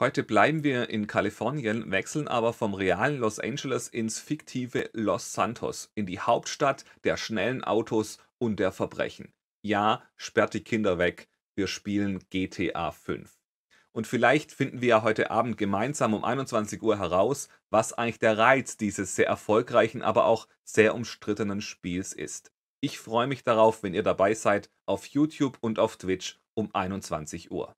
Heute bleiben wir in Kalifornien, wechseln aber vom realen Los Angeles ins fiktive Los Santos, in die Hauptstadt der schnellen Autos und der Verbrechen. Ja, sperrt die Kinder weg, wir spielen GTA 5. Und vielleicht finden wir ja heute Abend gemeinsam um 21 Uhr heraus, was eigentlich der Reiz dieses sehr erfolgreichen, aber auch sehr umstrittenen Spiels ist. Ich freue mich darauf, wenn ihr dabei seid, auf YouTube und auf Twitch um 21 Uhr.